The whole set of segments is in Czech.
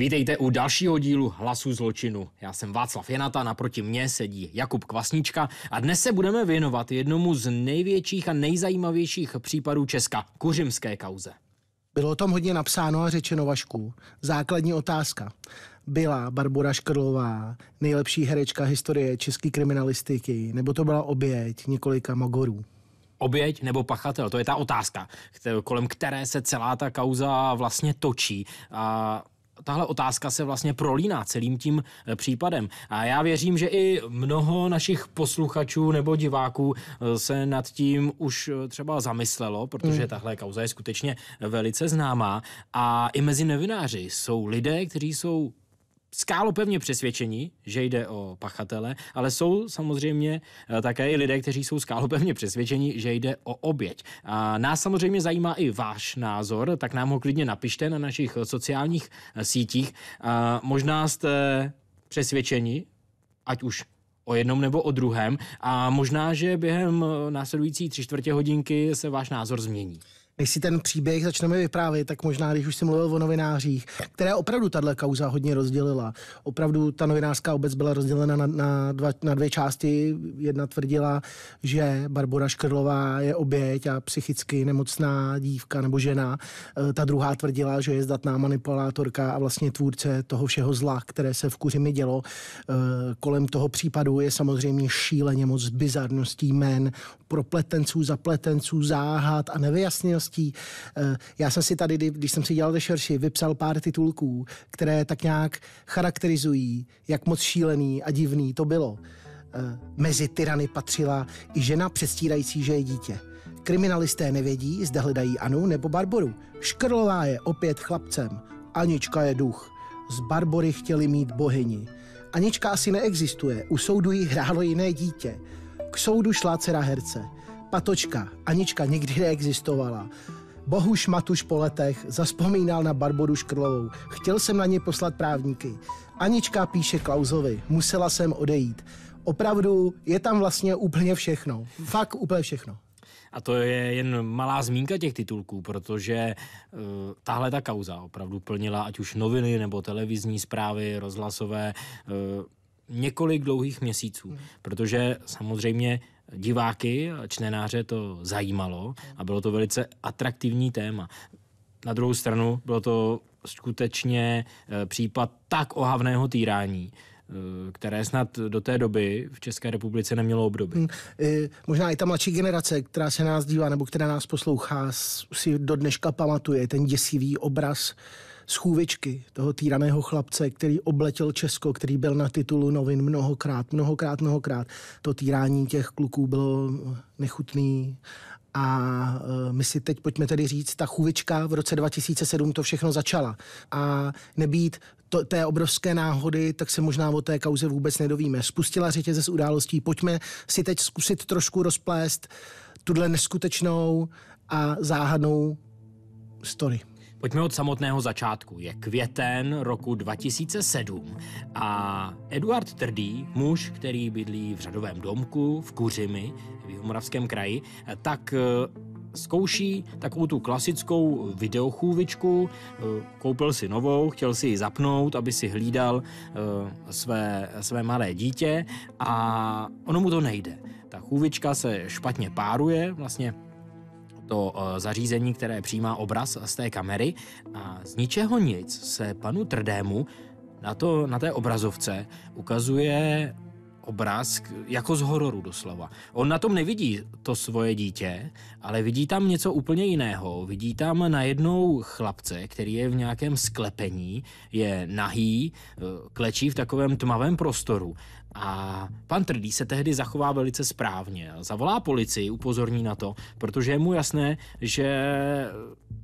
Vítejte u dalšího dílu Hlasu zločinu. Já jsem Václav Jenata, naproti mně sedí Jakub Kvasnička a dnes se budeme věnovat jednomu z největších a nejzajímavějších případů Česka, kuřimské kauze. Bylo o tom hodně napsáno a řečeno Vašku. Základní otázka. Byla Barbora Škrlová nejlepší herečka historie české kriminalistiky, nebo to byla oběť několika magorů? oběť nebo pachatel? To je ta otázka, kolem které se celá ta kauza vlastně točí. A tahle otázka se vlastně prolíná celým tím eh, případem. A já věřím, že i mnoho našich posluchačů nebo diváků eh, se nad tím už eh, třeba zamyslelo, protože mm. tahle kauza je skutečně velice známá. A i mezi novináři jsou lidé, kteří jsou skálo pevně přesvědčení, že jde o pachatele, ale jsou samozřejmě eh, také i lidé, kteří jsou skálo pevně přesvědčení, že jde o oběť. A nás samozřejmě zajímá i váš názor, tak nám ho klidně napište na našich eh, sociálních eh, sítích. A možná jste přesvědčeni, ať už o jednom nebo o druhém a možná, že během následující tři čtvrtě hodinky se váš názor změní. Než si ten příběh začneme vyprávět, tak možná, když už si mluvil o novinářích, které opravdu tahle kauza hodně rozdělila. Opravdu ta novinářská obec byla rozdělena na, na, dva, na dvě části. Jedna tvrdila, že Barbora Škrlová je oběť a psychicky nemocná dívka nebo žena. E, ta druhá tvrdila, že je zdatná manipulátorka a vlastně tvůrce toho všeho zla, které se v Kuřimi dělo. E, kolem toho případu je samozřejmě šíleně moc bizarností jmen, propletenců, zapletenců, záhad a nevyjasnil událostí. Eh, já jsem si tady, když jsem si dělal rešerši, vypsal pár titulků, které tak nějak charakterizují, jak moc šílený a divný to bylo. Eh, mezi tyrany patřila i žena přestírající, že je dítě. Kriminalisté nevědí, zde hledají Anu nebo Barboru. Škrlová je opět chlapcem. Anička je duch. Z Barbory chtěli mít bohyni. Anička asi neexistuje, u soudu jí hrálo jiné dítě. K soudu šla dcera herce. Patočka, Anička nikdy neexistovala. Bohuš Matuš po letech zaspomínal na Barboru Škrlovou. Chtěl jsem na ně poslat právníky. Anička píše Klausovi, musela jsem odejít. Opravdu je tam vlastně úplně všechno. Fakt úplně všechno. A to je jen malá zmínka těch titulků, protože uh, tahle ta kauza opravdu plnila ať už noviny nebo televizní zprávy, rozhlasové. Uh, několik dlouhých měsíců, hmm. protože samozřejmě diváky a čtenáře to zajímalo a bylo to velice atraktivní téma. Na druhou stranu bylo to skutečně eh, případ tak ohavného týrání, eh, které snad do té doby v České republice nemělo období. Hmm, eh, možná i ta mladší generace, která se nás dívá nebo která nás poslouchá, si do dneška pamatuje ten děsivý obraz schůvičky toho týraného chlapce, který obletěl Česko, který byl na titulu novin mnohokrát, mnohokrát, mnohokrát. To týrání těch kluků bylo nechutný a e, my si teď pojďme tedy říct, ta chůvička v roce 2007 to všechno začala. A nebýt to, té obrovské náhody, tak se možná o té kauze vůbec nedovíme. Spustila ze událostí, pojďme si teď zkusit trošku rozplést tuhle neskutečnou a záhadnou story. Pojďme od samotného začátku. Je květen roku 2007 a Eduard Trdý, muž, který bydlí v řadovém domku v Kuřimi v Jihomoravském kraji, tak eh, zkouší takovou tu klasickou videochůvičku, eh, koupil si novou, chtěl si ji zapnout, aby si hlídal eh, své, své malé dítě a ono mu to nejde. Ta chůvička se špatně páruje, vlastně to eh, zařízení, které přijímá obraz z té kamery a z ničeho nic se panu Trdému na, to, na té obrazovce ukazuje obraz jako z hororu doslova. On na tom nevidí to svoje dítě, ale vidí tam něco úplně jiného. Vidí tam najednou chlapce, který je v nějakém sklepení, je nahý, eh, klečí v takovém tmavém prostoru a pan Trdý se tehdy zachová velice správně. Zavolá policii, upozorní na to, protože je mu jasné, že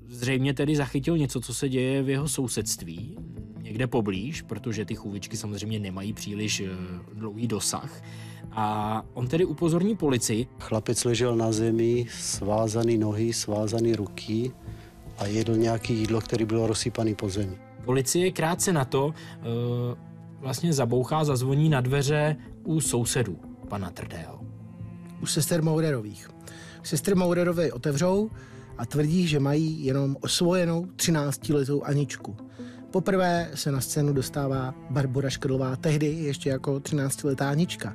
zřejmě tedy zachytil něco, co se děje v jeho sousedství, někde poblíž, protože ty chůvičky samozřejmě nemají příliš eh, dlouhý dosah. A on tedy upozorní policii. Chlapec ležel na zemi, svázaný nohy, svázaný ruky a jedl nějaký jídlo, které bylo rozsýpané po zemi. Policie krátce na to uh, vlastně zabouchá, zazvoní na dveře u sousedů pana Trdého. U sester Maurerových. Sestry Maurerové otevřou a tvrdí, že mají jenom osvojenou 13-letou Aničku. Poprvé se na scénu dostává Barbora Škrlová, tehdy ještě jako 13-letá Anička.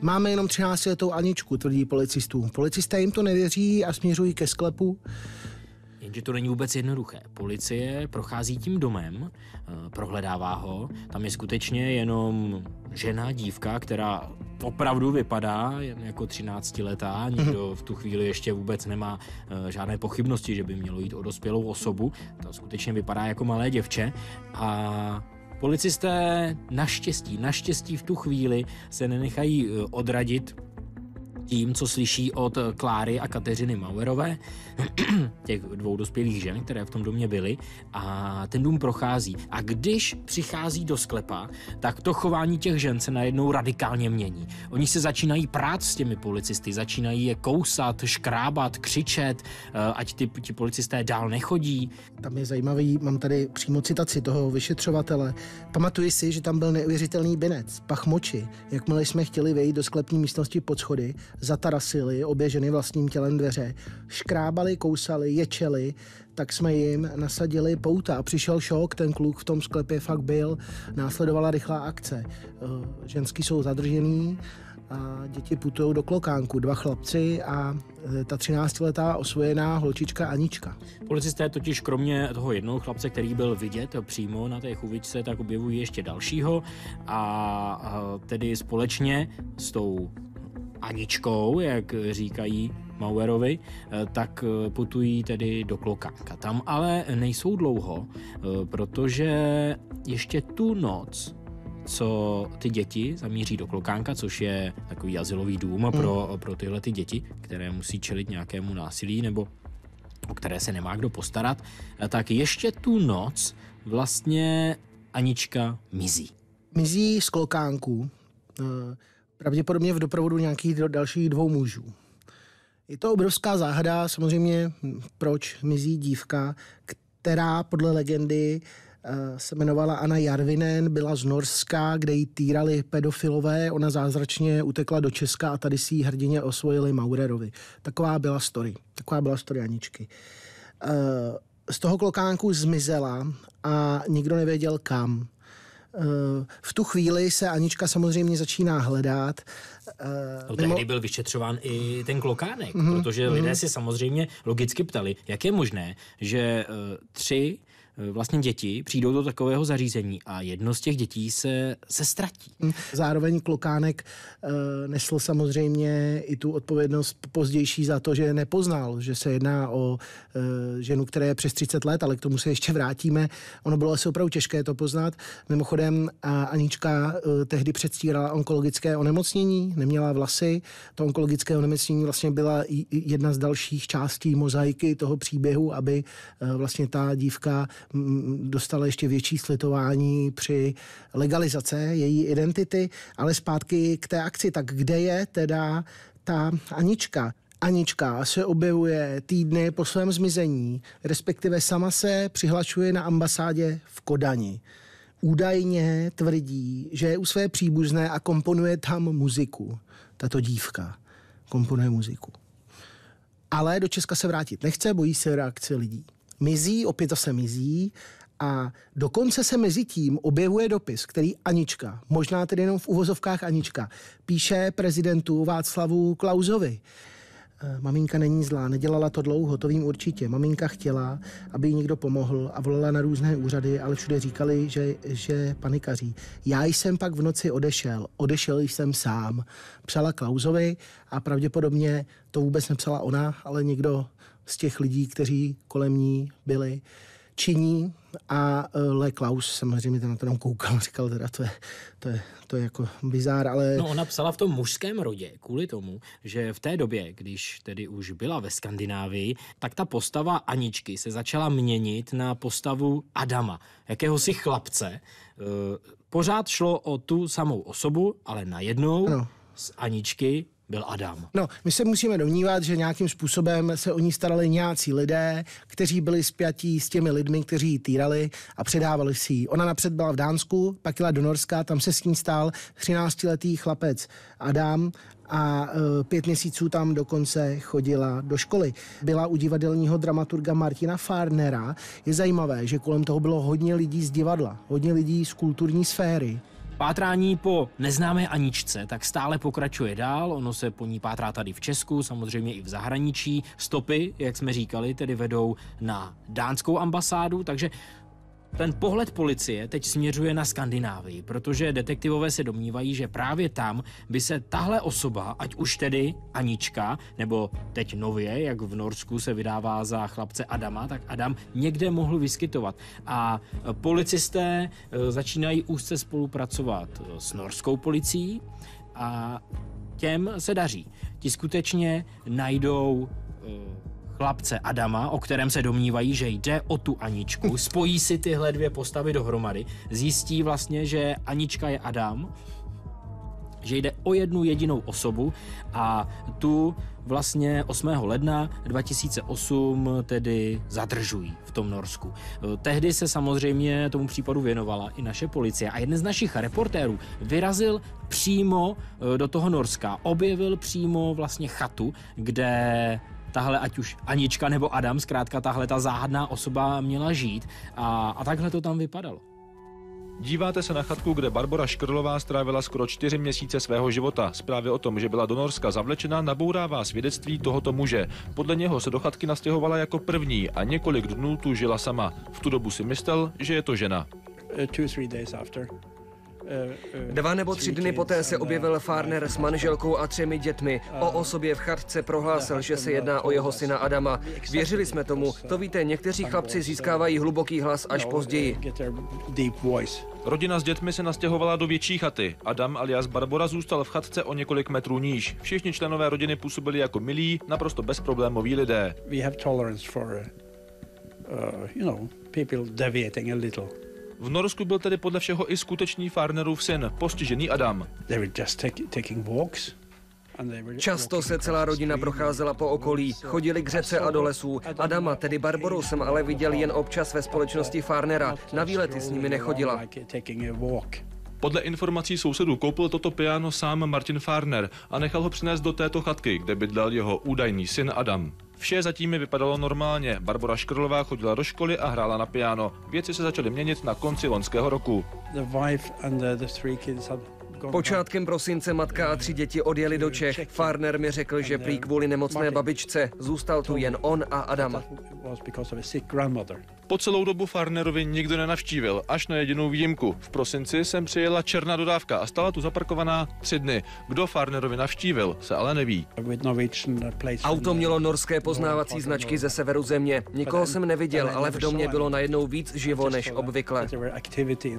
Máme jenom 13-letou Aničku, tvrdí policistům. Policisté jim to nevěří a směřují ke sklepu, Jenže to není vůbec jednoduché. Policie prochází tím domem, eh, prohledává ho, tam je skutečně jenom žena, dívka, která opravdu vypadá jako 13-letá, nikdo mhm. v tu chvíli ještě vůbec nemá eh, žádné pochybnosti, že by mělo jít o dospělou osobu, to skutečně vypadá jako malé děvče a policisté naštěstí, naštěstí v tu chvíli se nenechají eh, odradit tím, co slyší od Kláry a Kateřiny Mauerové, těch dvou dospělých žen, které v tom domě byly, a ten dům prochází. A když přichází do sklepa, tak to chování těch žen se najednou radikálně mění. Oni se začínají prát s těmi policisty, začínají je kousat, škrábat, křičet, eh, ať ty, ti policisté dál nechodí. Tam je zajímavý, mám tady přímo citaci toho vyšetřovatele. Pamatuji si, že tam byl neuvěřitelný binec, pach moči. Jakmile jsme chtěli vejít do sklepní místnosti pod schody, zatarasili, oběženy vlastním tělem dveře, škrábali, kousali, ječeli, tak jsme jim nasadili pouta a přišel šok, ten kluk v tom sklepě fakt byl, následovala rychlá akce. Eh, ženský jsou zadržený, a děti putují do klokánku, dva chlapci a eh, ta 13-letá osvojená holčička Anička. Policisté totiž kromě toho jednoho chlapce, který byl vidět přímo na té chuvičce, tak objevují ještě dalšího a eh, tedy společně s tou Aničkou, jak říkají Mauerovi, eh, tak eh, putují tedy do Klokánka. Tam ale nejsou dlouho, eh, protože ještě tu noc co ty děti zamíří do Klokánka, což je takový asilový dům pro, hmm. pro tyhle ty děti, které musí čelit nějakému násilí nebo o které se nemá kdo postarat, tak ještě tu noc vlastně Anička mizí. Mizí z Klokánku pravděpodobně v doprovodu nějakých dalších dvou mužů. Je to obrovská záhada, samozřejmě, hm, proč mizí dívka, která podle legendy eh, se jmenovala Anna Jarvinen, byla z Norska, kde ji týrali pedofilové, ona zázračně utekla do Česka a tady si ji hrdině osvojili Maurerovi. Taková byla story, taková byla story Aničky. Eh, z toho klokánku zmizela a nikdo nevěděl kam. Eh, v tu chvíli se Anička samozřejmě začíná hledat. Eh, no, mimo... tehdy byl vyšetřován i ten klokánek, mm-hmm. protože lidé mm-hmm. si samozřejmě logicky ptali, jak je možné, že eh, tři Eh, vlastně děti přijdou do takového zařízení a jedno z těch dětí se, se ztratí. Mm. Zároveň Klokánek e, nesl samozřejmě i tu odpovědnost pozdější za to, že nepoznal, že se jedná o e, ženu, která je přes 30 let, ale k tomu se ještě vrátíme. Ono bylo asi opravdu těžké to poznat. Mimochodem a Anička e, tehdy předstírala onkologické onemocnění, neměla vlasy. To onkologické onemocnění vlastně byla jedna z dalších částí mozaiky toho příběhu, aby e, vlastně ta dívka dostala ještě větší slitování při legalizace její identity, ale zpátky k té akci. Tak kde je teda ta Anička? Anička se objevuje týdny po svém zmizení, respektive sama se přihlašuje na ambasádě v Kodani. Údajně tvrdí, že je u své příbuzné a komponuje tam muziku. Tato dívka komponuje muziku. Ale do Česka se vrátit nechce, bojí se reakce lidí mizí, opět zase mizí a dokonce se mezi tím objevuje dopis, který Anička, možná tedy jenom v uvozovkách Anička, píše prezidentu Václavu Klauzovi. E, maminka není zlá, nedělala to dlouho, to vím určitě. Maminka chtěla, aby jí někdo pomohl a volala na různé úřady, ale všude říkali, že, že panikaří. Já jsem pak v noci odešel, odešel jsem sám. Psala Klauzovi a pravděpodobně to vůbec nepsala ona, ale někdo z těch lidí, kteří kolem ní byli, činí a e, Le Klaus samozřejmě ten na to tam koukal, říkal teda to je, to je, to je jako bizár, ale... No ona psala v tom mužském rodě kvůli tomu, že v té době, když tedy už byla ve Skandinávii, tak ta postava Aničky se začala měnit na postavu Adama, jakéhosi chlapce. E, pořád šlo o tu samou osobu, ale najednou ano. z Aničky byl Adam. No, my se musíme domnívat, že nějakým způsobem se o ní starali nějací lidé, kteří byli spjatí s těmi lidmi, kteří ji týrali a předávali si ji. Ona napřed byla v Dánsku, pak jela do Norska, tam se s ní stál 13-letý chlapec Adam a e, pět měsíců tam dokonce chodila do školy. Byla u divadelního dramaturga Martina Farnera. Je zajímavé, že kolem toho bylo hodně lidí z divadla, hodně lidí z kulturní sféry. Pátrání po neznámé Aničce tak stále pokračuje dál, ono se po ní pátrá tady v Česku, samozřejmě i v zahraničí. Stopy, jak jsme říkali, tedy vedou na dánskou ambasádu, takže ten pohled policie teď směřuje na Skandinávii, protože detektivové se domnívají, že právě tam by se tahle osoba, ať už tedy Anička, nebo teď nově, jak v Norsku se vydává za chlapce Adama, tak Adam někde mohl vyskytovat. A e, policisté e, začínají úzce spolupracovat e, s norskou policií a těm se daří. Ti skutečně najdou chlapce Adama, o kterém se domnívají, že jde o tu Aničku, spojí si tyhle dvě postavy dohromady, zjistí vlastně, že Anička je Adam, že jde o jednu jedinou osobu a tu vlastně 8. ledna 2008 tedy zadržují v tom Norsku. Tehdy se samozřejmě tomu případu věnovala i naše policie a jeden z našich reportérů vyrazil přímo eh, do toho Norska, objevil přímo vlastně chatu, kde tahle ať už Anička nebo Adam, zkrátka tahle ta záhadná osoba měla žít a, a takhle to tam vypadalo. Díváte se na chatku, kde Barbara Škrlová strávila skoro čtyři měsíce svého života. Zprávy o tom, že byla do Norska zavlečena, nabourává svědectví tohoto muže. Podle něho se do chatky nastěhovala jako první a několik dnů tu žila sama. V tu dobu si myslel, že je to žena. Eh, days after. Eh, eh, Dva nebo tři dny poté se objevil Farner s manželkou a třemi dětmi. O eh, osobě v chatce prohlásil, že se jedná o jeho syna Adama. Věřili jsme tomu. To víte, někteří chlapci získávají hluboký hlas až no, později. Rodina s dětmi se nastěhovala do větší chaty. Adam alias Barbora zůstal v chatce o několik metrů níž. Všichni členové rodiny působili jako milí, naprosto bezproblémoví lidé. We have tolerance for, uh, you know, people deviating a little. V Norsku byl tedy podle všeho i skutečný Farnerův syn, postižený Adam. Často se celá rodina procházela po okolí, chodili k řece a do lesů. Adama, tedy Barboru, jsem ale viděl jen občas ve společnosti Farnera. Na výlety s nimi nechodila. Podle informací sousedů koupil toto piano sám Martin Farner a nechal ho přinést do této chatky, kde bydlel jeho údajný syn Adam. Vše zatím mi vypadalo normálně. Barbara Škrlová chodila do školy a hrála na piano. Věci se začaly měnit na konci loňského roku. The wife and the, three kids jako- Počátkem prosince matka a tři děti odjeli do Čech. Farner mi řekl, že prý kvůli nemocné babičce zůstal tu jen on a Adam. Po celou dobu Farnerovi nikdo nenavštívil, až na jedinou výjimku. V prosinci sem přijela černá dodávka a stala tu zaparkovaná tři dny. Kdo Farnerovi navštívil, se ale neví. Auto mělo norské poznávací značky ze severu země. Nikoho jsem neviděl, ale v domě bylo najednou víc živo než obvykle.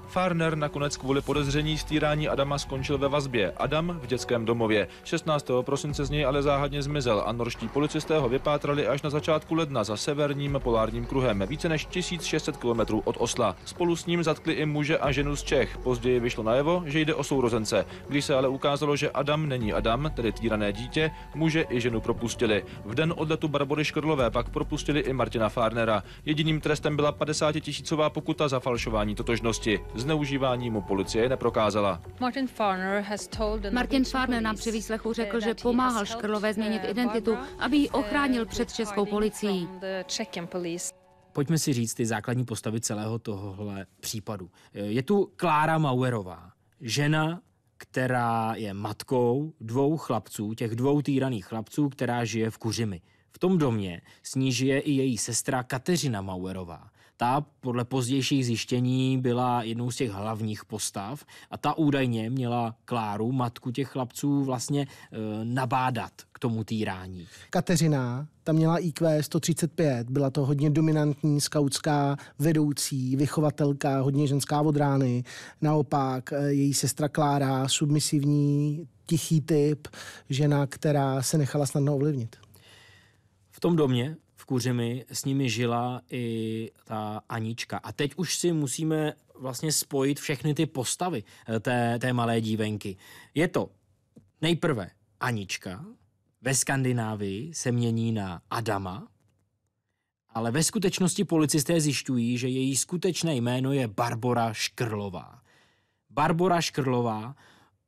Farner nakonec kvůli podezření stýrání Adama z skončil ve vazbě, Adam v dětském domově. 16. prosince z něj ale záhadně zmizel a norští policisté ho vypátrali až na začátku ledna za severním polárním kruhem, více než 1600 km od Osla. Spolu s ním zatkli i muže a ženu z Čech. Později vyšlo najevo, že jde o sourozence. Když se ale ukázalo, že Adam není Adam, tedy týrané dítě, muže i ženu propustili. V den odletu Barbory Škrlové pak propustili i Martina Farnera. Jediným trestem byla 50 tisícová pokuta za falšování totožnosti. Zneužívání mu policie neprokázala. Martin Martin Farner nám při výslechu řekl, že pomáhal Škrlové eh, změnit identitu, eh, aby ji ochránil před českou policií. Pojďme si říct ty základní postavy celého tohohle případu. Eh, je tu Klára Mauerová, žena, která je matkou dvou chlapců, těch dvou týraných chlapců, která žije v Kuřimi. V tom domě s ní žije i její sestra Kateřina Mauerová. Ta podle pozdějších zjištění byla jednou z těch hlavních postav a ta údajně měla Kláru, matku těch chlapců, vlastně e, nabádat k tomu týrání. Kateřina ta měla IQ 135, byla to hodně dominantní, skautská, vedoucí, vychovatelka, hodně ženská od rány. Naopak e, její sestra Klára, submisivní, tichý typ, žena, která se nechala snadno ovlivnit. V tom domě v Kuřimi, s nimi žila i ta Anička. A teď už si musíme vlastně spojit všechny ty postavy eh, té, té malé dívenky. Je to nejprve Anička, ve Skandinávii se mění na Adama, ale ve skutečnosti policisté zjišťují, že její skutečné jméno je Barbora Škrlová. Barbora Škrlová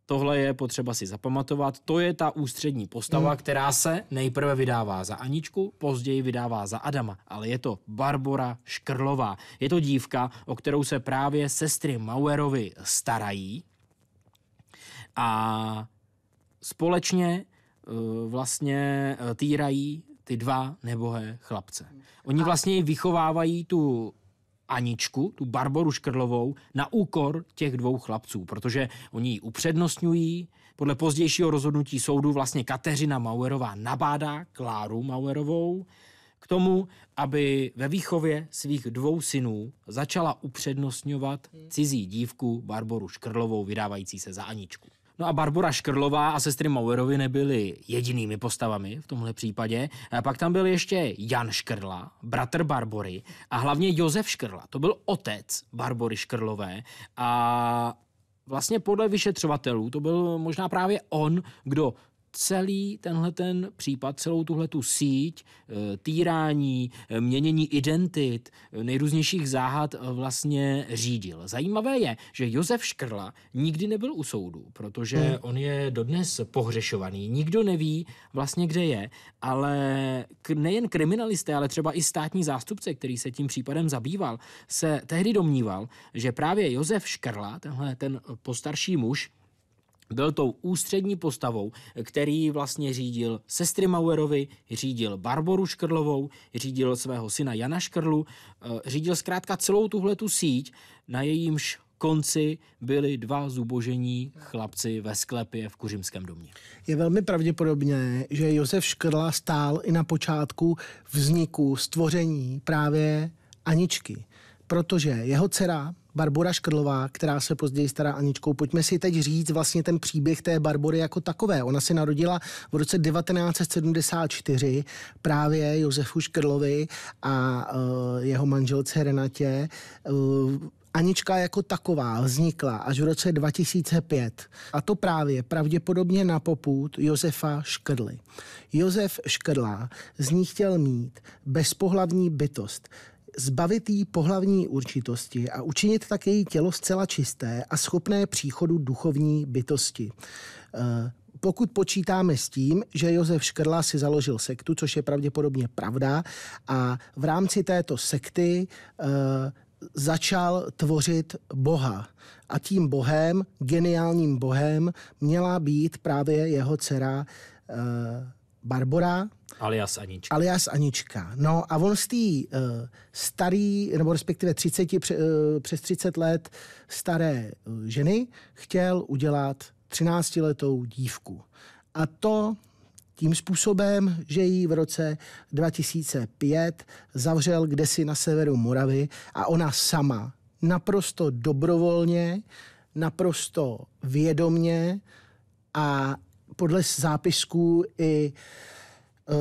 Tohle je potřeba si zapamatovat. To je ta ústřední postava, mm. která se nejprve vydává za Aničku, později vydává za Adama, ale je to Barbora Škrlová. Je to dívka, o kterou se právě sestry Mauerovi starají. A společně e, vlastně e, týrají ty dva nebohé chlapce. Oni vlastně vychovávají tu Aničku, tu Barboru Škrlovou, na úkor těch dvou chlapců, protože oni ji upřednostňují. Podle pozdějšího rozhodnutí soudu vlastně Kateřina Mauerová nabádá Kláru Mauerovou k tomu, aby ve výchově svých dvou synů začala upřednostňovat cizí dívku Barboru Škrlovou, vydávající se za Aničku. No a Barbara Škrlová a sestry Mauerovi nebyly jedinými postavami v tomhle případě. A pak tam byl ještě Jan Škrla, bratr Barbory a hlavně Josef Škrla. To byl otec Barbory Škrlové a vlastně podle vyšetřovatelů to byl možná právě on, kdo celý tenhle ten případ, celou tuhle tu síť eh, týrání, eh, měnění identit, eh, nejrůznějších záhad vlastně řídil. Zajímavé je, že Josef Škrla nikdy nebyl u soudu, protože hmm. on je dodnes pohřešovaný. Nikdo neví vlastně, kde je, ale nejen kriminalisté, ale třeba i státní zástupce, který se tím případem zabýval, se tehdy domníval, že právě Josef Škrla, tenhle ten postarší muž, byl tou ústřední postavou, který vlastně řídil sestry Mauerovi, řídil Barboru Škrlovou, řídil svého syna Jana Škrlu, eh, řídil zkrátka celou tuhletu síť, na jejímž konci byli dva zubožení chlapci ve sklepě v Kuřimském domě. Je velmi pravděpodobné, že Josef Škrla stál i na počátku vzniku, stvoření právě Aničky, protože jeho dcera Barbora Škrlová, která se později stará Aničkou. Pojďme si teď říct vlastně ten příběh té Barbory jako takové. Ona se narodila v roce 1974 právě Josefu Škrlovi a e, jeho manželce Renatě. E, Anička jako taková vznikla až v roce 2005 a to právě pravděpodobně na popůd Josefa Škrly. Josef Škrla z ní chtěl mít bezpohlavní bytost, zbavit jí pohlavní určitosti a učinit tak její tělo zcela čisté a schopné příchodu duchovní bytosti. Eh, pokud počítáme s tím, že Josef Škrla si založil sektu, což je pravděpodobně pravda, a v rámci této sekty eh, začal tvořit Boha. A tím Bohem, geniálním Bohem, měla být právě jeho dcera eh, Barbora. Alias Anička. Alias Anička. No a on z té uh, eh, starý, nebo respektive 30, pře, uh, přes 30 let staré uh, ženy chtěl udělat 13-letou dívku. A to tím způsobem, že ji v roce 2005 zavřel kdesi na severu Moravy a ona sama naprosto dobrovolně, naprosto vědomně a podle zápisků i eh,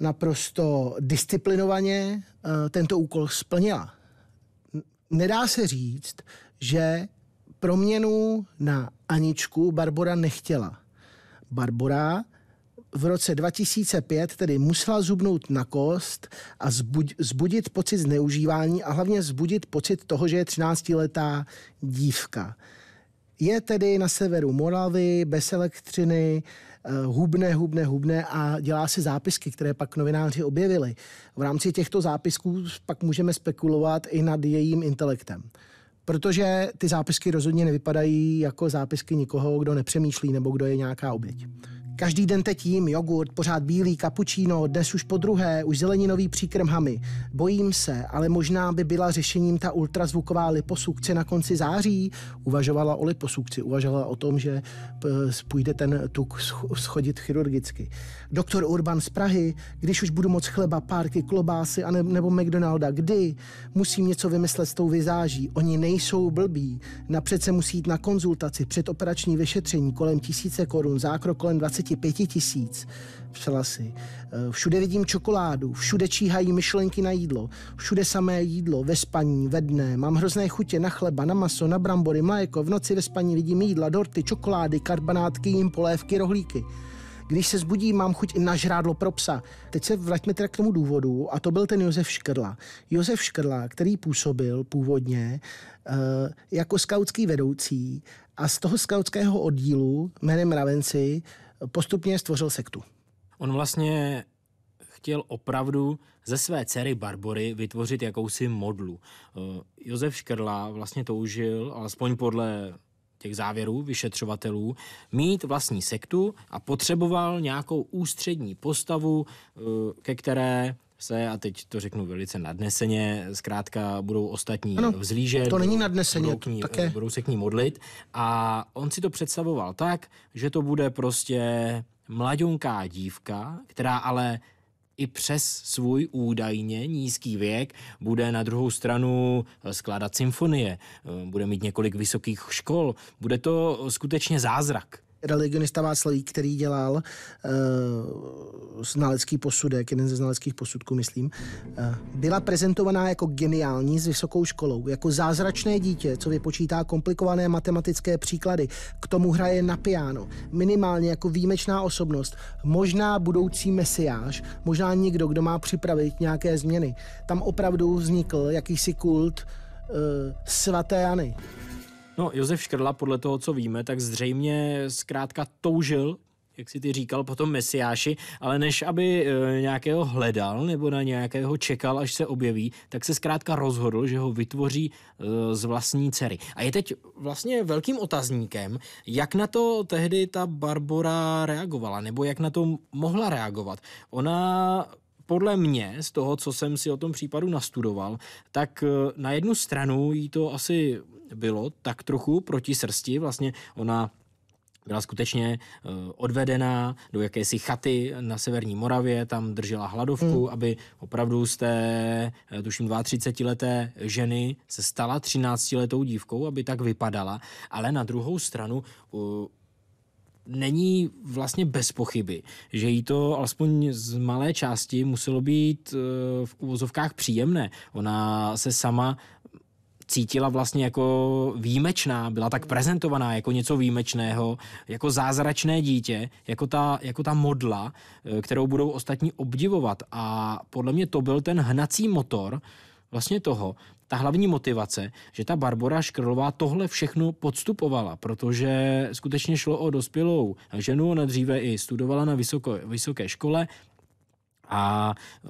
naprosto disciplinovaně eh, tento úkol splnila. Nedá se říct, že proměnu na Aničku Barbora nechtěla. Barbora v roce 2005 tedy musela zubnout na kost a zbudit, zbudit pocit zneužívání a hlavně zbudit pocit toho, že je 13-letá dívka. Je tedy na severu Moravy, bez elektřiny, hubné, eh, hubné, hubné a dělá si zápisky, které pak novináři objevili. V rámci těchto zápisků pak můžeme spekulovat i nad jejím intelektem protože ty zápisky rozhodně nevypadají jako zápisky nikoho, kdo nepřemýšlí nebo kdo je nějaká oběť. Každý den teď jím jogurt, pořád bílý kapučíno, dnes už po druhé, už zeleninový příkrm hamy. Bojím se, ale možná by byla řešením ta ultrazvuková liposukce na konci září. Uvažovala o liposukci, uvažovala o tom, že půjde ten tuk schodit chirurgicky. Doktor Urban z Prahy, když už budu moc chleba, párky, klobásy a nebo McDonalda, kdy? Musím něco vymyslet s tou vizáží. Oni nejsou blbí. Napřed se musí jít na konzultaci, předoperační vyšetření kolem tisíce korun, zákrok kolem 20 25 tisíc včelasy. Eh, všude vidím čokoládu, všude číhají myšlenky na jídlo, všude samé jídlo, ve spaní, ve dne, mám hrozné chutě na chleba, na maso, na brambory, mléko, v noci ve spaní vidím jídla, dorty, čokolády, karbanátky, jim polévky, rohlíky. Když se zbudím, mám chuť i na žrádlo pro psa. Teď se vraťme teda k tomu důvodu a to byl ten Josef Škrla. Josef Škrla, který působil původně uh, jako skautský vedoucí a z toho skautského oddílu jménem Ravenci postupně stvořil sektu. On vlastně chtěl opravdu ze své dcery Barbory vytvořit jakousi modlu. Eh, Josef Škrla vlastně toužil, alespoň podle těch závěrů vyšetřovatelů, mít vlastní sektu a potřeboval nějakou ústřední postavu, eh, ke které se, a teď to řeknu velice nadneseně, zkrátka budou ostatní ano, vzlížet. To není nadneseně, budou, k ní, také. budou se k ní modlit. A on si to představoval tak, že to bude prostě mladonká dívka, která ale i přes svůj údajně nízký věk bude na druhou stranu eh, skládat symfonie, eh, bude mít několik vysokých škol, bude to eh, skutečně zázrak religionista Václavík, který dělal uh, znalecký posudek, jeden ze znaleckých posudků, myslím, uh, byla prezentovaná jako geniální s vysokou školou, jako zázračné dítě, co vypočítá komplikované matematické příklady, k tomu hraje na piano, minimálně jako výjimečná osobnost, možná budoucí mesiáš, možná někdo, kdo má připravit nějaké změny. Tam opravdu vznikl jakýsi kult uh, svaté Jany. No, Josef Škrla, podle toho, co víme, tak zřejmě zkrátka toužil jak si ty říkal, potom mesiáši, ale než aby e, nějakého hledal nebo na nějakého čekal, až se objeví, tak se zkrátka rozhodl, že ho vytvoří e, z vlastní dcery. A je teď vlastně velkým otazníkem, jak na to tehdy ta Barbora reagovala, nebo jak na to mohla reagovat. Ona podle mě, z toho, co jsem si o tom případu nastudoval, tak e, na jednu stranu jí to asi bylo tak trochu proti srsti. Vlastně ona byla skutečně e, odvedená do jakési chaty na severní Moravě, tam držela hladovku, hmm. aby opravdu z té, e, tuším, 32-leté ženy se stala 13-letou dívkou, aby tak vypadala. Ale na druhou stranu e, není vlastně bez pochyby, že jí to alespoň z malé části muselo být v uvozovkách příjemné. Ona se sama cítila vlastně jako výjimečná, byla tak prezentovaná jako něco výjimečného, jako zázračné dítě, jako ta, jako ta modla, eh, kterou budou ostatní obdivovat. A podle mě to byl ten hnací motor vlastně toho, ta hlavní motivace, že ta Barbora Škrlová tohle všechno podstupovala, protože skutečně šlo o dospělou ženu, ona dříve i studovala na vysoko, vysoké škole, a eh,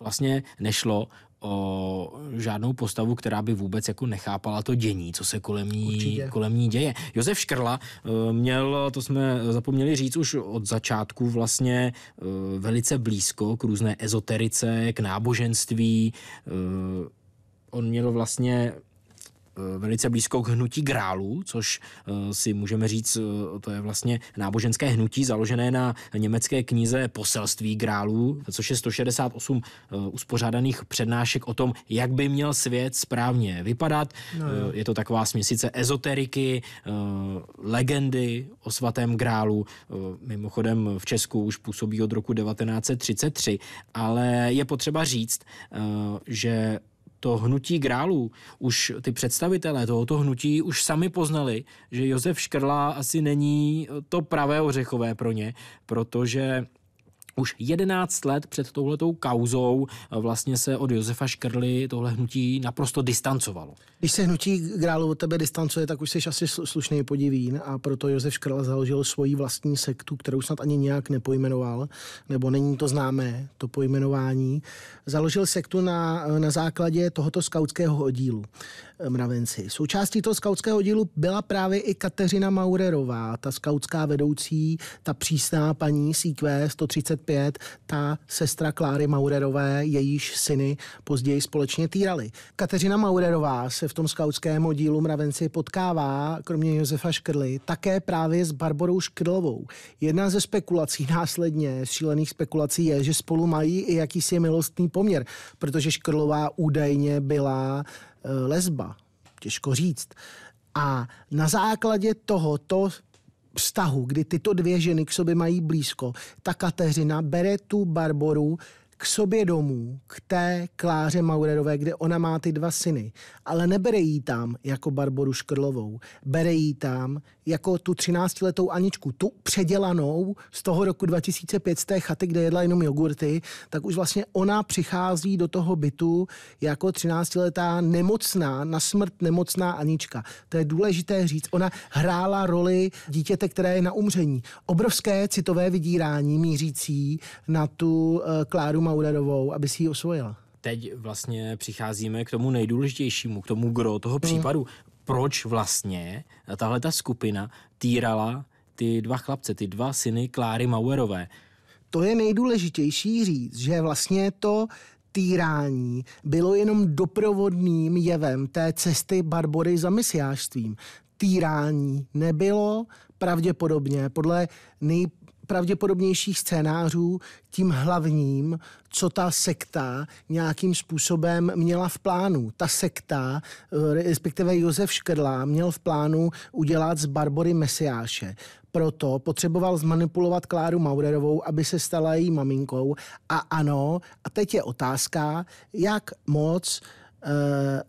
vlastně nešlo o žádnou postavu, která by vůbec jako nechápala to dění, co se kolem ní, kolem ní děje. Josef Škrla eh, měl, to jsme zapomněli říct už od začátku vlastně eh, velice blízko k různé ezoterice, k náboženství. Eh, on měl vlastně Eh, velice blízko k hnutí grálů, což eh, si můžeme říct, eh, to je vlastně náboženské hnutí založené na německé knize Poselství grálů, což je 168 uspořádaných přednášek o tom, jak by měl svět správně vypadat. No, je to taková směsice ezoteriky, legendy o svatém grálu. Mimochodem v Česku už působí od roku 1933, ale je potřeba říct, že to hnutí grálů, už ty představitelé tohoto hnutí už sami poznali, že Josef Škrla asi není to pravé ořechové pro ně, protože už 11 let před touhletou kauzou eh, vlastně se od Josefa Škrly tohle hnutí naprosto distancovalo. Když se hnutí Grálu od tebe distancuje, tak už jsi asi slušný podivín a proto Josef Škrla založil svoji vlastní sektu, kterou snad ani nějak nepojmenoval, nebo není to známé, to pojmenování. Založil sektu na, na základě tohoto skautského oddílu eh, mravenci. Součástí toho skautského dílu byla právě i Kateřina Maurerová, ta skautská vedoucí, ta přísná paní CQ 130 1945 ta sestra Kláry Maurerové, jejíž syny později společně týrali. Kateřina Maurerová se v tom skautském dílu Mravenci potkává, kromě Josefa Škrly, také právě s Barborou Škrlovou. Jedna ze spekulací následně, šílených spekulací je, že spolu mají i jakýsi milostný poměr, protože Škrlová údajně byla eh, lesba. Těžko říct. A na základě tohoto vztahu, kdy tyto dvě ženy k sobě mají blízko, ta Kateřina bere tu Barboru k sobě domů, k té Kláře Maurerové, kde ona má ty dva syny. Ale nebere jí tam jako Barboru Škrlovou, bere jí tam jako tu 13-letou Aničku, tu předělanou z toho roku 2005 z té chaty, kde jedla jenom jogurty, tak už vlastně ona přichází do toho bytu jako 13-letá nemocná, na smrt nemocná Anička. To je důležité říct. Ona hrála roli dítěte, které je na umření. Obrovské citové vydírání mířící na tu eh, Kláru Maulerovou, aby si ji osvojila. Teď vlastně přicházíme k tomu nejdůležitějšímu, k tomu gro toho mm. případu. Mm. Proč vlastně tahle ta skupina týrala ty dva chlapce, ty dva syny Kláry Mauerové? To je nejdůležitější říct, že vlastně to týrání bylo jenom doprovodným jevem té cesty Barbory za misiářstvím. Týrání nebylo pravděpodobně podle nej pravděpodobnějších scénářů tím hlavním, co ta sekta nějakým způsobem měla v plánu. Ta sekta, eh, respektive Josef Škrdla měl v plánu udělat z Barbory Mesiáše. Proto potřeboval zmanipulovat Kláru Maurerovou, aby se stala její maminkou. A ano, a teď je otázka, jak moc eh,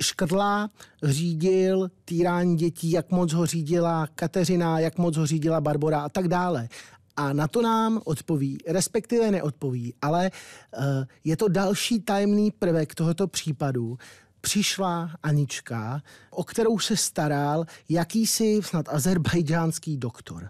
škrdla, řídil týrání dětí, jak moc ho řídila Kateřina, jak moc ho řídila Barbora a tak dále. A na to nám odpoví, respektive neodpoví, ale eh, je to další tajemný prvek tohoto případu, přišla Anička, o kterou se staral jakýsi snad azerbajdžánský doktor.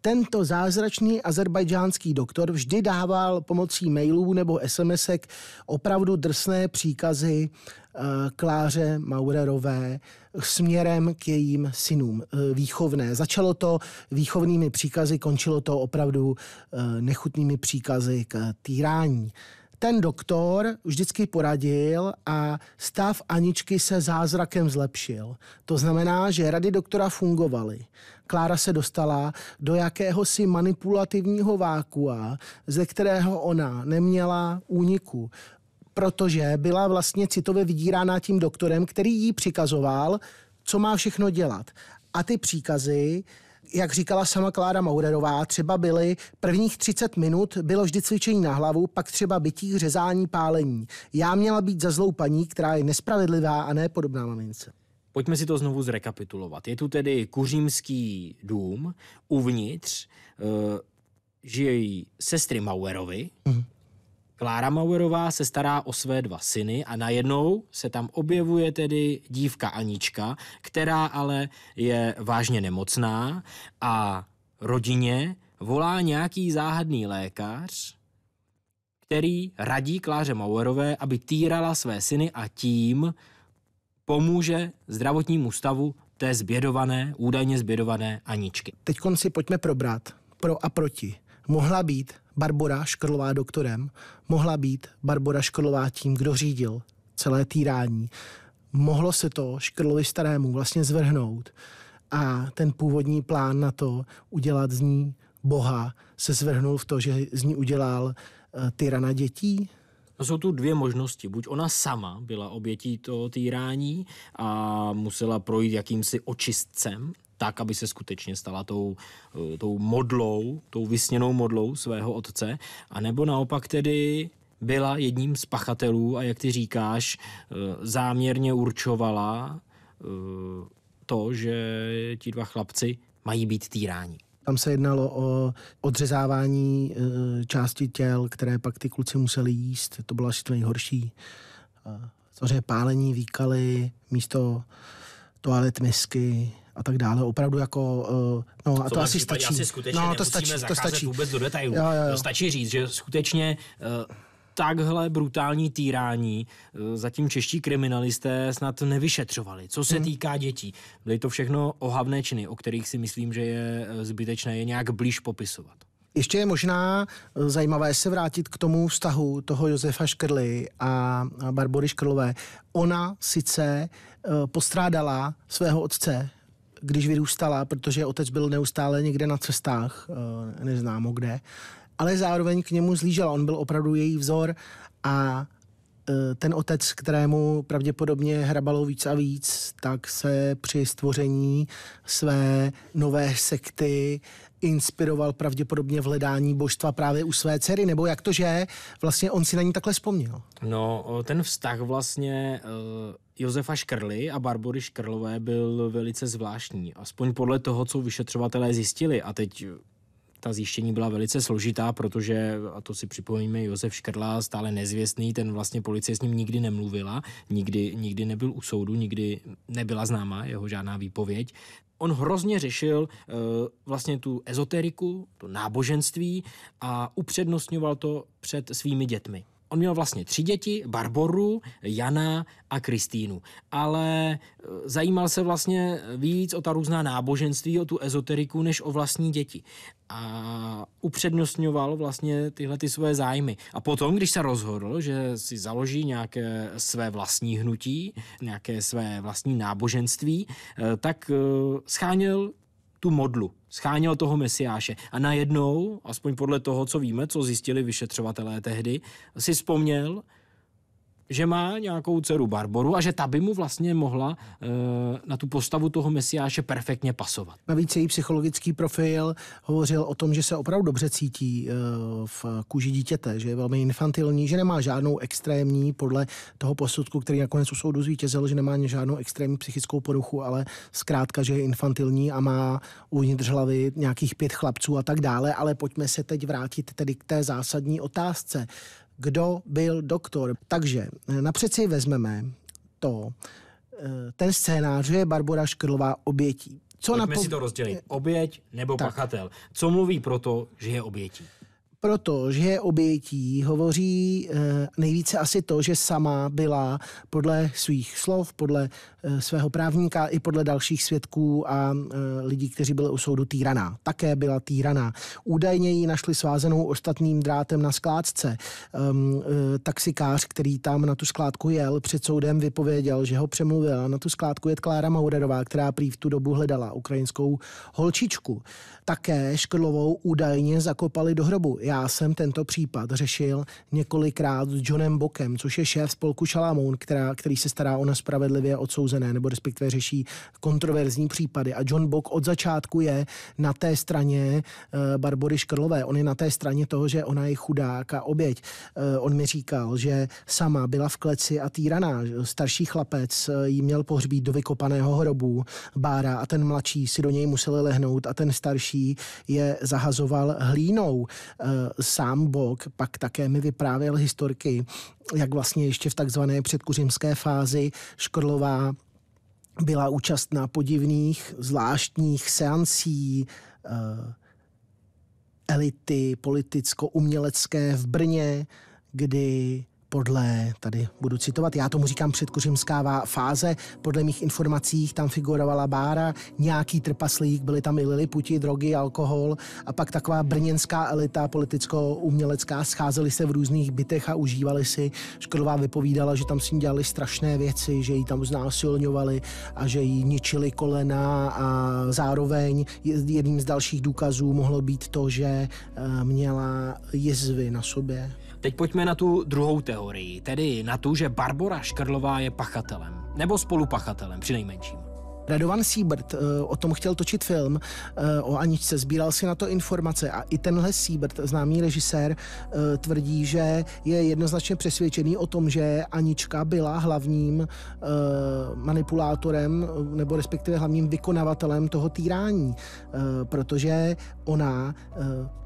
Tento zázračný azerbajdžánský doktor vždy dával pomocí mailů nebo SMSek opravdu drsné příkazy eh, Kláře Maurerové směrem k jejím synům eh, výchovné. Začalo to výchovnými příkazy, končilo to opravdu eh, nechutnými příkazy k týrání ten doktor vždycky poradil a stav Aničky se zázrakem zlepšil. To znamená, že rady doktora fungovaly. Klára se dostala do jakéhosi manipulativního vákua, ze kterého ona neměla úniku protože byla vlastně citově vydírána tím doktorem, který jí přikazoval, co má všechno dělat. A ty příkazy jak říkala sama Klára Maurerová, třeba byly prvních 30 minut bylo vždy cvičení na hlavu, pak třeba bytí, řezání, pálení. Já měla být za zlou paní, která je nespravedlivá a ne podobná mamince. Pojďme si to znovu zrekapitulovat. Je tu tedy kuřímský dům, uvnitř uh, žijí sestry Mauerovi, mm. Klára Mauerová se stará o své dva syny a najednou se tam objevuje tedy dívka Anička, která ale je vážně nemocná a rodině volá nějaký záhadný lékař, který radí Kláře Mauerové, aby týrala své syny a tím pomůže zdravotnímu stavu té zbědované, údajně zbědované Aničky. Teď si pojďme probrat pro a proti mohla být Barbora Škrlová doktorem, mohla být Barbora Škrlová tím, kdo řídil celé týrání. Mohlo se to Škrlovi starému vlastně zvrhnout a ten původní plán na to udělat z ní boha se zvrhnul v to, že z ní udělal eh, tyrana dětí? No jsou tu dvě možnosti. Buď ona sama byla obětí toho týrání a musela projít jakýmsi očistcem, tak, aby se skutečně stala tou, eh, tou modlou, tou vysněnou modlou svého otce, a nebo naopak tedy byla jedním z pachatelů a jak ty říkáš, eh, záměrně určovala eh, to, že ti dva chlapci mají být týráni. Tam se jednalo o odřezávání části těl, které pak ty kluci museli jíst. To bylo asi to nejhorší. Samozřejmě pálení výkaly místo toalet misky, a tak dále. Opravdu jako, eh, no a to, to asi stačí. Asi skutečně no, to stačí, to stačí. vůbec do detailů. Jo, jo, jo. To stačí říct, že skutečně eh, takhle brutální týrání eh, zatím čeští kriminalisté snad nevyšetřovali. Co se mhm. týká dětí, byly to všechno ohavné činy, o kterých si myslím, že je zbytečné je nějak blíž popisovat. Ještě je možná zajímavé se vrátit k tomu vztahu toho Josefa Škrly a Barbory Škrlové. Ona sice postrádala svého otce když vyrůstala, protože otec byl neustále někde na cestách, eh, neznámo kde, ale zároveň k němu zlížela. On byl opravdu její vzor a eh, ten otec, kterému pravděpodobně hrabalo víc a víc, tak se při stvoření své nové sekty inspiroval pravděpodobně v hledání božstva právě u své dcery, nebo jak to, že vlastně on si na ní takhle vzpomněl? No, ten vztah vlastně uh, Josefa Škrly a Barbory Škrlové byl velice zvláštní, aspoň podle toho, co vyšetřovatelé zjistili a teď ta zjištění byla velice složitá, protože, a to si připomíme, Josef Škrla, stále nezvěstný, ten vlastně policie s ním nikdy nemluvila, nikdy, nikdy nebyl u soudu, nikdy nebyla známa jeho žádná výpověď. On hrozně řešil uh, vlastně tu ezoteriku, to náboženství a upřednostňoval to před svými dětmi. On měl vlastně tři děti, Barboru, Jana a Kristýnu, ale eh, zajímal se vlastně víc o ta různá náboženství, o tu ezoteriku, než o vlastní děti. A upřednostňoval vlastně tyhle ty svoje zájmy. A potom, když se rozhodl, že si založí nějaké své vlastní hnutí, nějaké své vlastní náboženství, eh, tak eh, scháněl tu modlu, scháněl toho mesiáše. A najednou, aspoň podle toho, co víme, co zjistili vyšetřovatelé tehdy, si vzpomněl, že má nějakou dceru Barboru a že ta by mu vlastně mohla e, na tu postavu toho mesiáše perfektně pasovat. Navíc její psychologický profil hovořil o tom, že se opravdu dobře cítí e, v kůži dítěte, že je velmi infantilní, že nemá žádnou extrémní, podle toho posudku, který nakonec u soudu zvítězil, že nemá žádnou extrémní psychickou poruchu, ale zkrátka, že je infantilní a má uvnitř hlavy nějakých pět chlapců a tak dále. Ale pojďme se teď vrátit tedy k té zásadní otázce kdo byl doktor. Takže eh, napřed si vezmeme to, eh, ten scénář, že je Barbora Škrlová obětí. Co Pojďme napo... si to rozdělit. Eh, Oběť nebo tak. pachatel. Co mluví proto, že je obětí? proto, že je obětí, hovoří eh, nejvíce asi to, že sama byla podle svých slov, podle eh, svého právníka i podle dalších svědků a eh, lidí, kteří byli u soudu týraná. Také byla týraná. Údajně ji našli svázenou ostatním drátem na skládce. Ehm, taxikář, který tam na tu skládku jel, před soudem vypověděl, že ho přemluvila. Na tu skládku je Klára Maurerová, která prý v tu dobu hledala ukrajinskou holčičku. Také Škrlovou údajně zakopali do hrobu. Já jsem tento případ řešil několikrát s Johnem Bokem, což je šéf spolku Šalamoun, která, který se stará o nespravedlivě odsouzené nebo respektive řeší kontroverzní případy. A John Bok od začátku je na té straně eh, Barbory Škrlové. On je na té straně toho, že ona je chudák a oběť. Eh, on mi říkal, že sama byla v kleci a týraná. Starší chlapec eh, jí měl pohřbít do vykopaného hrobu Bára a ten mladší si do něj museli lehnout a ten starší je zahazoval hlínou. Eh, sám Bog pak také mi vyprávěl historky, jak vlastně ještě v takzvané předkuřímské fázi Škrlová byla účastná podivných zvláštních seancí eh, elity politicko-umělecké v Brně, kdy podle, tady budu citovat, já tomu říkám předkořimská fáze, podle mých informací tam figurovala bára, nějaký trpaslík, byly tam i liliputi, drogy, alkohol a pak taková brněnská elita politicko-umělecká, scházeli se v různých bytech a užívali si. Škodová vypovídala, že tam si dělali strašné věci, že ji tam znásilňovali a že jí ničili kolena a zároveň jedním z dalších důkazů mohlo být to, že eh, měla jizvy na sobě. Teď pojďme na tu druhou teorii, tedy na tu, že Barbora Škrlová je pachatelem. Nebo spolupachatelem, při nejmenším. Radovan Siebert eh, o tom chtěl točit film eh, o Aničce, sbíral si na to informace a i tenhle Siebert, známý režisér, eh, tvrdí, že je jednoznačně přesvědčený o tom, že Anička byla hlavním manipulátorem nebo respektive hlavním vykonavatelem toho týrání, protože ona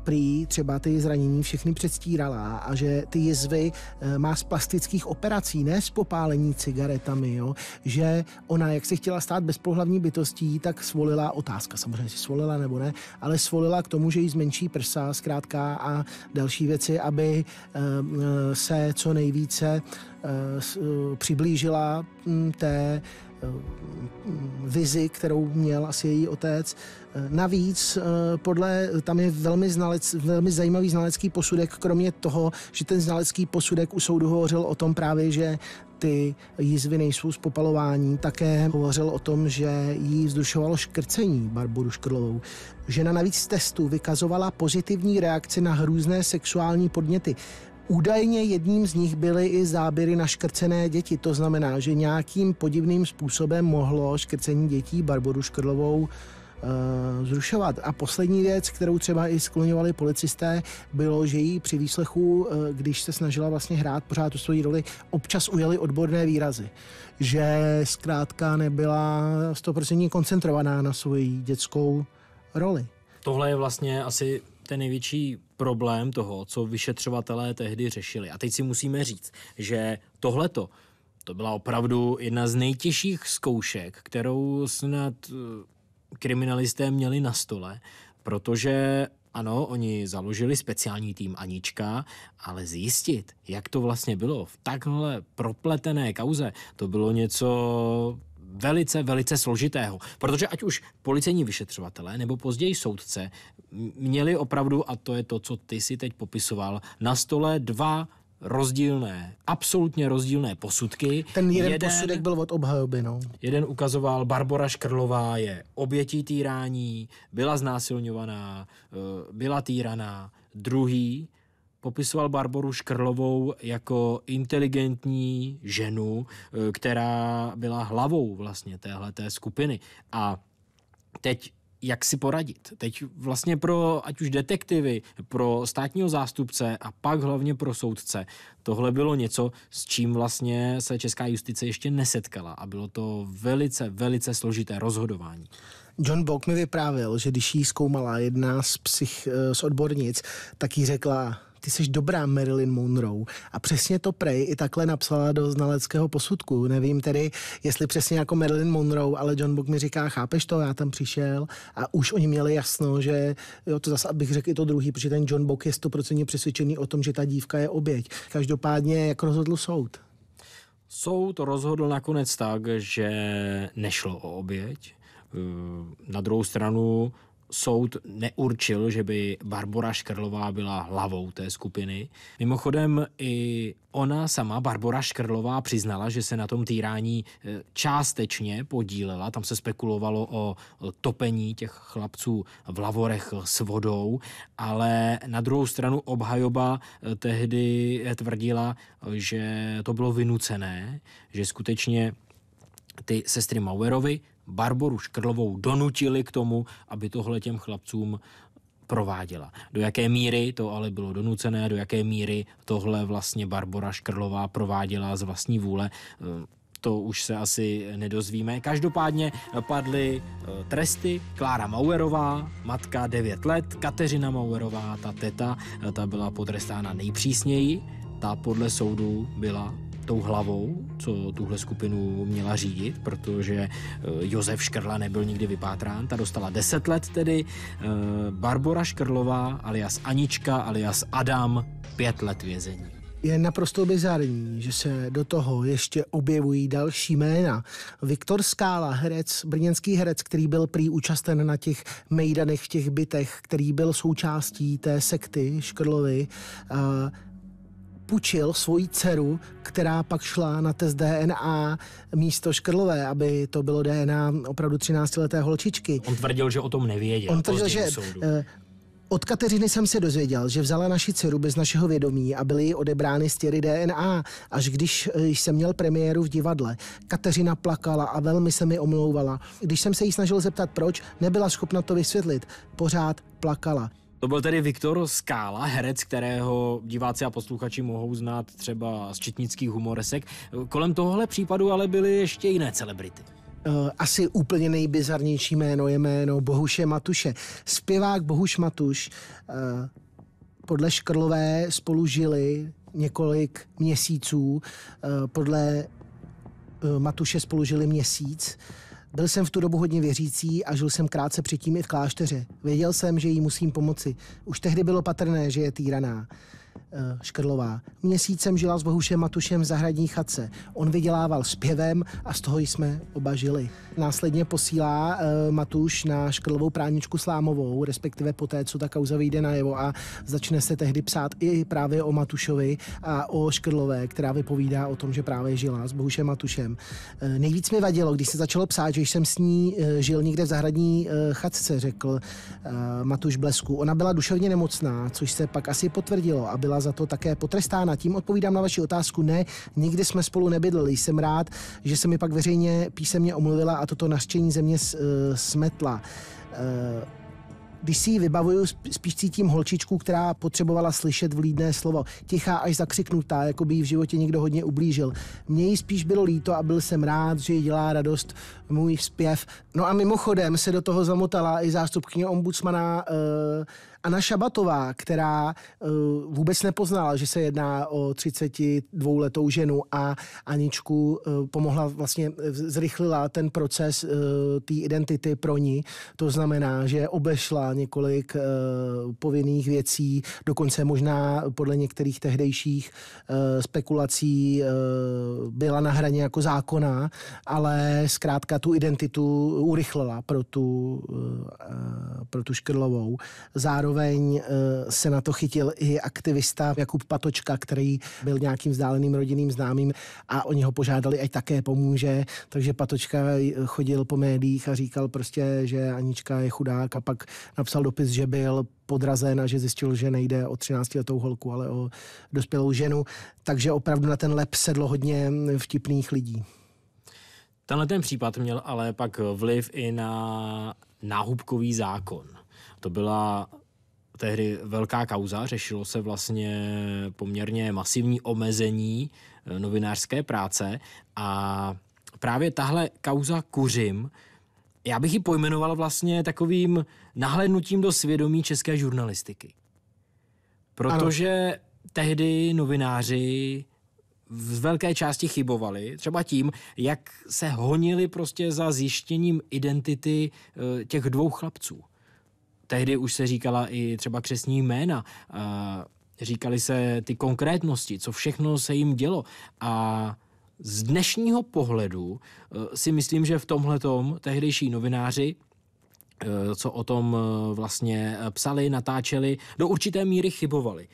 prý třeba ty zranění všechny předstírala a že ty jizvy eh, má z plastických operací, ne z popálení cigaretami, jo? že ona, jak se chtěla stát bezpohlavní bytostí, tak svolila, otázka samozřejmě, si svolila nebo ne, ale svolila k tomu, že jí zmenší prsa zkrátka a další věci, aby eh, eh, se co nejvíce přiblížila hm, té Eh, vizi, kterou měl asi její otec. Eh, navíc eh, podle, tam je velmi, znalec, velmi zajímavý znalecký posudek, kromě toho, že ten znalecký posudek u soudu hovořil o tom právě, že ty jizvy nejsou z popalování. Také hovořil o tom, že jí vzdušovalo škrcení Barboru Škrlovou. Žena navíc z testu vykazovala pozitivní reakci na hrůzné sexuální podněty. Údajně jedním z nich byly i záběry na škrcené děti, to znamená, že nějakým podivným způsobem mohlo škrcení dětí Barboru Škrlovou eh, zrušovat. A poslední věc, kterou třeba i skloňovali policisté, bylo, že jí při výslechu, eh, když se snažila vlastně hrát pořád tu svoji roli, občas ujeli odborné výrazy. Že zkrátka nebyla 100% koncentrovaná na svoji dětskou roli. Tohle je vlastně asi ten největší problém toho, co vyšetřovatelé tehdy řešili. A teď si musíme říct, že tohleto, to byla opravdu jedna z nejtěžších zkoušek, kterou snad eh, kriminalisté měli na stole, protože ano, oni založili speciální tým Anička, ale zjistit, jak to vlastně bylo v takhle propletené kauze, to bylo něco velice, velice složitého. Protože ať už policejní vyšetřovatelé nebo později soudce měli opravdu, a to je to, co ty si teď popisoval, na stole dva rozdílné, absolutně rozdílné posudky. Ten jeden, jeden posudek byl od obhajoby, no. Jeden ukazoval, Barbara Škrlová je obětí týrání, byla znásilňovaná, eh, byla týraná. Druhý popisoval Barboru Škrlovou jako inteligentní ženu, eh, která byla hlavou vlastně téhle skupiny. A teď jak si poradit. Teď vlastně pro ať už detektivy, pro státního zástupce a pak hlavně pro soudce. Tohle bylo něco, s čím vlastně se česká justice ještě nesetkala a bylo to velice, velice složité rozhodování. John Bock mi vyprávěl, že když jí zkoumala jedna z, psych, eh, z odbornic, tak jí řekla, ty jsi dobrá Marilyn Monroe. A přesně to Prej i takhle napsala do znaleckého posudku. Nevím tedy, jestli přesně jako Marilyn Monroe, ale John Book mi říká, chápeš to, já tam přišel a už oni měli jasno, že jo, to zase abych řekl i to druhý, protože ten John Book je stoprocentně přesvědčený o tom, že ta dívka je oběť. Každopádně, jak rozhodl soud? Soud rozhodl nakonec tak, že nešlo o oběť. Ehm, na druhou stranu soud neurčil, že by Barbora Škrlová byla hlavou té skupiny. Mimochodem i ona sama, Barbora Škrlová, přiznala, že se na tom týrání e, částečně podílela. Tam se spekulovalo o topení těch chlapců v lavorech s vodou, ale na druhou stranu obhajoba e, tehdy tvrdila, že to bylo vynucené, že skutečně ty sestry Mauerovi Barboru Škrlovou donutili k tomu, aby tohle těm chlapcům prováděla. Do jaké míry to ale bylo donucené, do jaké míry tohle vlastně Barbora Škrlová prováděla z vlastní vůle, eh, to už se asi nedozvíme. Každopádně padly eh, tresty. Klára Mauerová, matka 9 let, Kateřina Mauerová, ta teta, eh, ta byla potrestána nejpřísněji, ta podle soudu byla tou hlavou, co tuhle skupinu měla řídit, protože eh, Josef Škrla nebyl nikdy vypátrán, ta dostala 10 let tedy, eh, Barbora Škrlová alias Anička alias Adam 5 let vězení. Je naprosto bizarní, že se do toho ještě objevují další jména. Viktor Skála, herec, brněnský herec, který byl prý účasten na těch mejdanech v těch bytech, který byl součástí té sekty Škrlovy, uh, půjčil svoji dceru, která pak šla na test DNA místo Škrlové, aby to bylo DNA opravdu 13-leté holčičky. On tvrdil, že o tom nevěděl. On tvrdil, že eh, od Kateřiny jsem se dozvěděl, že vzala naši dceru bez našeho vědomí a byly jí odebrány stěry DNA. Až když eh, jsem měl premiéru v divadle, Kateřina plakala a velmi se mi omlouvala. Když jsem se jí snažil zeptat proč, nebyla schopna to vysvětlit. Pořád plakala. To byl tedy Viktor Skála, herec, kterého diváci a posluchači mohou znát třeba z četnických humoresek. Kolem tohohle případu ale byly ještě jiné celebrity eh, asi úplně nejbizarnější jméno je jméno Bohuše Matuše. Zpěvák Bohuš Matuš eh, podle Škrlové spolu žili několik měsíců, eh, podle Matuše spolu žili měsíc. Byl jsem v tu dobu hodně věřící a žil jsem krátce předtím i v klášteře. Věděl jsem, že jí musím pomoci. Už tehdy bylo patrné, že je týraná. Eh, Škrlová. Měsícem žila s Bohušem Matušem v zahradní chatce. On vydělával zpěvem a z toho jsme oba žili. Následně posílá eh, Matuš na Škrlovou práničku Slámovou, respektive poté, co ta kauza vyjde jevo a začne se tehdy psát i právě o Matušovi a o Škrlové, která vypovídá o tom, že právě žila s Bohušem Matušem. Eh, nejvíc mi vadilo, když se začalo psát, že jsem s ní žil někde v zahradní chatce, řekl Matuš Blesku. Ona byla duševně nemocná, což se pak asi potvrdilo a byla za to také potrestána. Tím odpovídám na vaši otázku ne, nikdy jsme spolu nebydleli. Jsem rád, že se mi pak veřejně písemně omluvila a toto nařčení země e, smetla e, když si ji vybavuju, spíš cítím holčičku, která potřebovala slyšet vlídné slovo. Tichá až zakřiknutá, jako by jí v životě někdo hodně ublížil. Mně jí spíš bylo líto a byl jsem rád, že jí dělá radost můj zpěv. No a mimochodem se do toho zamotala i zástupkyně ombudsmana uh, Anna Šabatová, která eh, vůbec nepoznala, že se jedná o 32 letou ženu a Aničku eh, pomohla vlastně, eh, zrychlila ten proces té identity pro ní. To znamená, že obešla několik povinných věcí, dokonce možná podle některých tehdejších spekulací byla na hraně jako zákona, ale zkrátka tu identitu urychlila pro tu, pro tu Škrlovou. Zároveň Zároveň eh, se na to chytil i aktivista Jakub Patočka, který byl nějakým vzdáleným rodinným známým a oni ho požádali, ať také pomůže. Takže Patočka eh, chodil po médiích a říkal prostě, že Anička je chudák a pak napsal dopis, že byl podrazen a že zjistil, že nejde o 13-letou holku, ale o dospělou ženu. Takže opravdu na ten lep sedlo hodně hm, vtipných lidí. Tenhle ten případ měl ale pak vliv i na náhubkový zákon. To byla tehdy velká kauza, řešilo se vlastně poměrně masivní omezení eh, novinářské práce a právě tahle kauza Kuřim, já bych ji pojmenoval vlastně takovým nahlednutím do svědomí české žurnalistiky. Protože ano. tehdy novináři v velké části chybovali, třeba tím, jak se honili prostě za zjištěním identity eh, těch dvou chlapců. Tehdy už se říkala i třeba křesní jména, říkali se ty konkrétnosti, co všechno se jim dělo a z dnešního pohledu e, si myslím, že v tomhletom tehdejší novináři e, co o tom e, vlastně psali, natáčeli, do určité míry chybovali.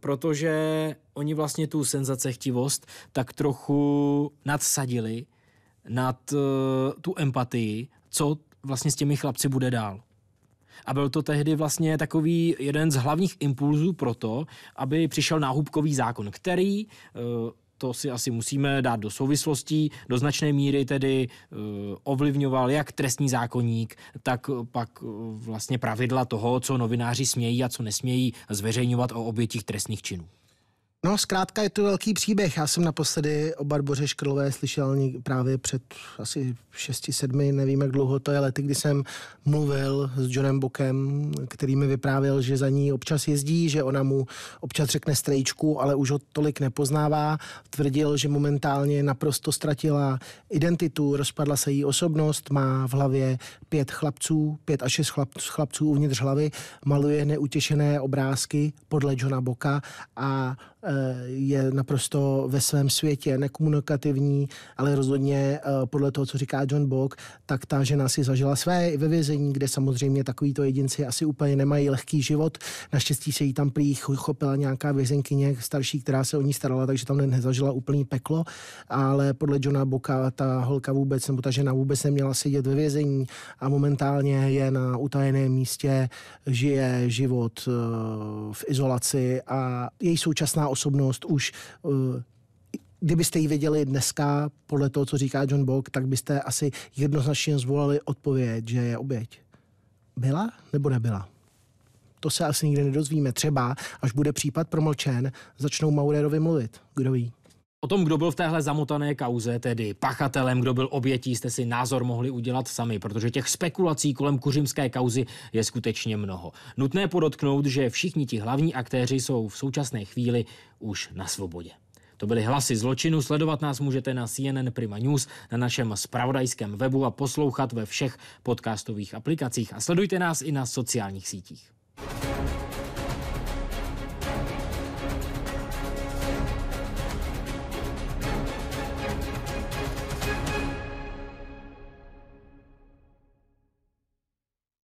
Protože oni vlastně tu senzacechtivost tak trochu nadsadili nad tu empatii, co vlastně s těmi chlapci bude dál. A byl to tehdy vlastně takový jeden z hlavních impulzů pro to, aby přišel náhubkový zákon, který eh, to si asi musíme dát do souvislostí, do značné míry tedy eh, ovlivňoval jak trestní zákonník, tak pak eh, vlastně pravidla toho, co novináři smějí a co nesmějí zveřejňovat o obětích trestných činů. No, zkrátka je to velký příběh. Já jsem naposledy o Barboře Škrlové slyšel právě před asi 6-7, nevím jak dlouho to je lety, kdy jsem mluvil s Johnem Bokem, který mi vyprávěl, že za ní občas jezdí, že ona mu občas řekne strejčku, ale už ho tolik nepoznává. Tvrdil, že momentálně naprosto ztratila identitu, rozpadla se jí osobnost, má v hlavě pět chlapců, pět až šest chlapců uvnitř hlavy, maluje neutěšené obrázky podle Johna Boka a Eh, je naprosto ve svém světě, nekomunikativní, ale rozhodně eh, podle toho, co říká John Bock, tak ta žena si zažila své ve vězení, kde samozřejmě takovýto jedinci asi úplně nemají lehký život. Naštěstí se jí tam prý chopila nějaká vězenkyně starší, která se o ní starala, takže tam nezažila úplný peklo, ale podle Johna Boka ta holka vůbec, nebo ta žena vůbec neměla sedět ve vězení a momentálně je na utajeném místě, žije život eh, v izolaci a její současná osoba osobnost už eh, kdybyste ji věděli dneska, podle toho, co říká John Bock, tak byste asi jednoznačně zvolali odpověď, že je oběť. Byla nebo nebyla? To se asi nikdy nedozvíme. Třeba, až bude případ promlčen, začnou Maurerovi mluvit. Kdo ví? O tom, kdo byl v téhle zamotané kauze, tedy pachatelem, kdo byl obětí, jste si názor mohli udělat sami, protože těch spekulací kolem kuřimské kauzy je skutečně mnoho. Nutné podotknout, že všichni ti hlavní aktéři jsou v současné chvíli už na svobodě. To byly hlasy zločinu. Sledovat nás můžete na CNN Prima News, na našem spravodajském webu a poslouchat ve všech podcastových aplikacích. A sledujte nás i na sociálních sítích.